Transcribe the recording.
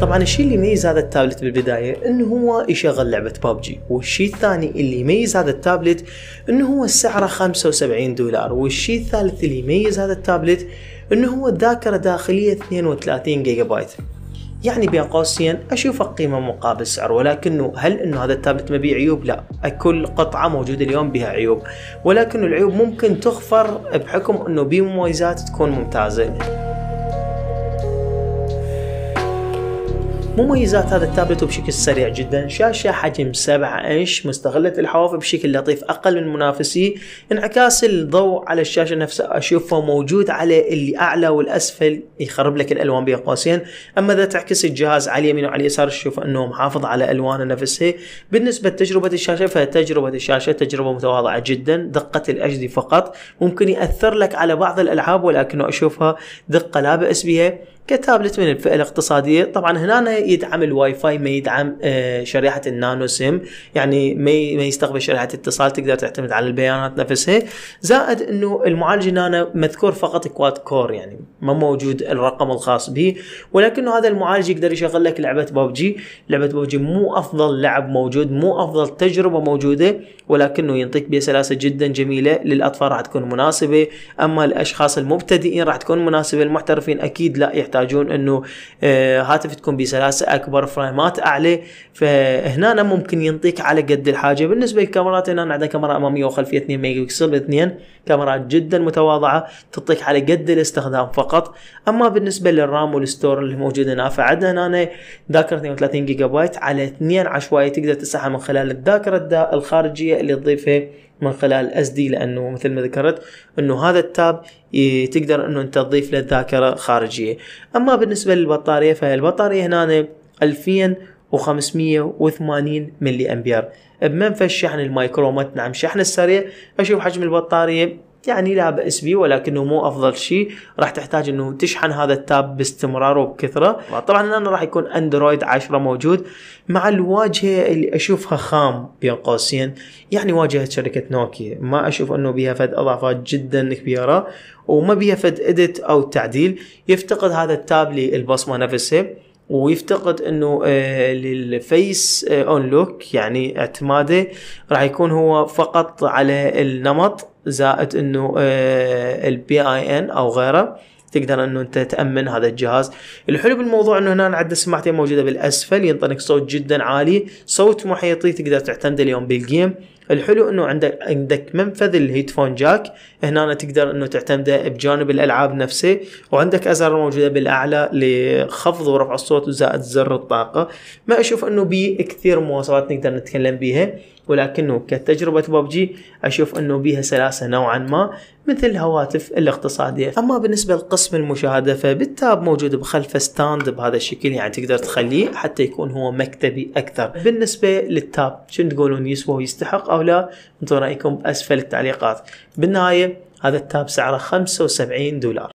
طبعا الشيء اللي يميز هذا التابلت بالبدايه انه هو يشغل لعبه ببجي والشيء الثاني اللي يميز هذا التابلت انه هو سعره 75 دولار والشيء الثالث اللي يميز هذا التابلت انه هو ذاكره داخليه 32 جيجا بايت يعني بين قوسين اشوف قيمه مقابل سعر ولكنه هل انه هذا التابلت ما بيه عيوب؟ لا، كل قطعه موجوده اليوم بها عيوب، ولكن العيوب ممكن تغفر بحكم انه بيه مميزات تكون ممتازه. مميزات هذا التابلت وبشكل سريع جدا شاشة حجم 7 انش مستغلة الحواف بشكل لطيف اقل من منافسيه انعكاس الضوء على الشاشة نفسها اشوفه موجود على اللي اعلى والاسفل يخرب لك الالوان بين قوسين اما اذا تعكس الجهاز على اليمين وعلى اليسار تشوف انه محافظ على الوانه نفسها بالنسبة لتجربة الشاشة فتجربة الشاشة تجربة متواضعة جدا دقة الاش دي فقط ممكن يأثر لك على بعض الالعاب ولكنه اشوفها دقة لا بأس بها كتابلت من الفئه الاقتصاديه طبعا هنا يدعم الواي فاي ما يدعم آه، شريحه النانو سيم يعني ما ما يستقبل شريحه اتصال تقدر تعتمد على البيانات نفسها زائد انه المعالج هنا مذكور فقط كواد كور يعني ما موجود الرقم الخاص به ولكنه هذا المعالج يقدر يشغل لك لعبه ببجي لعبه ببجي مو افضل لعب موجود مو افضل تجربه موجوده ولكنه ينطيك بسلاسه سلاسه جدا جميله للاطفال راح تكون مناسبه اما الاشخاص المبتدئين راح تكون مناسبه المحترفين اكيد لا يحتاجون انه آه، هاتف تكون بسلاسه اكبر فريمات اعلى فهنا ممكن ينطيك على قد الحاجه بالنسبه للكاميرات هنا عندنا كاميرا اماميه وخلفيه 2 ميجا بكسل اثنين كاميرات جدا متواضعه تعطيك على قد الاستخدام فقط اما بالنسبه للرام والستور اللي موجود هنا فعندنا هنا ذاكره 32 جيجا بايت على اثنين عشوائي تقدر تسحها من خلال الذاكره الخارجيه اللي تضيفها من خلال اس دي لانه مثل ما ذكرت انه هذا التاب تقدر انه انت تضيف له ذاكره خارجيه اما بالنسبه للبطاريه فالبطاريه هنا 2580 ملي امبير بمنفذ شحن المايكرو نعم شحن السريع اشوف حجم البطاريه يعني لها بأس به ولكنه مو افضل شيء راح تحتاج انه تشحن هذا التاب باستمرار وبكثره طبعا انا راح يكون اندرويد 10 موجود مع الواجهه اللي اشوفها خام بين قوسين يعني واجهه شركه نوكيا ما اشوف انه بها فد اضافات جدا كبيره وما بها فد اديت او تعديل يفتقد هذا التاب للبصمه نفسها ويفتقد انه آه، للفيس اون آه، لوك يعني اعتماده راح يكون هو فقط على النمط زائد انه البي اي ان او غيره تقدر انه انت تامن هذا الجهاز الحلو بالموضوع انه هنا عدة سماعتين موجوده بالاسفل ينطلق صوت جدا عالي صوت محيطي تقدر تعتمد اليوم بالجيم الحلو انه عندك عندك منفذ الهيدفون جاك هنا أنا تقدر انه تعتمده بجانب الالعاب نفسه وعندك ازرار موجوده بالاعلى لخفض ورفع الصوت وزائد زر الطاقه ما اشوف انه بي كثير مواصفات نقدر نتكلم بيها ولكنه كتجربة ببجي أشوف أنه بيها سلاسة نوعا ما مثل الهواتف الاقتصادية أما بالنسبة لقسم المشاهدة فبالتاب موجود بخلف ستاند بهذا الشكل يعني تقدر تخليه حتى يكون هو مكتبي أكثر بالنسبة للتاب شنو تقولون يسوى ويستحق أو لا انتم رأيكم بأسفل التعليقات بالنهاية هذا التاب سعره 75 دولار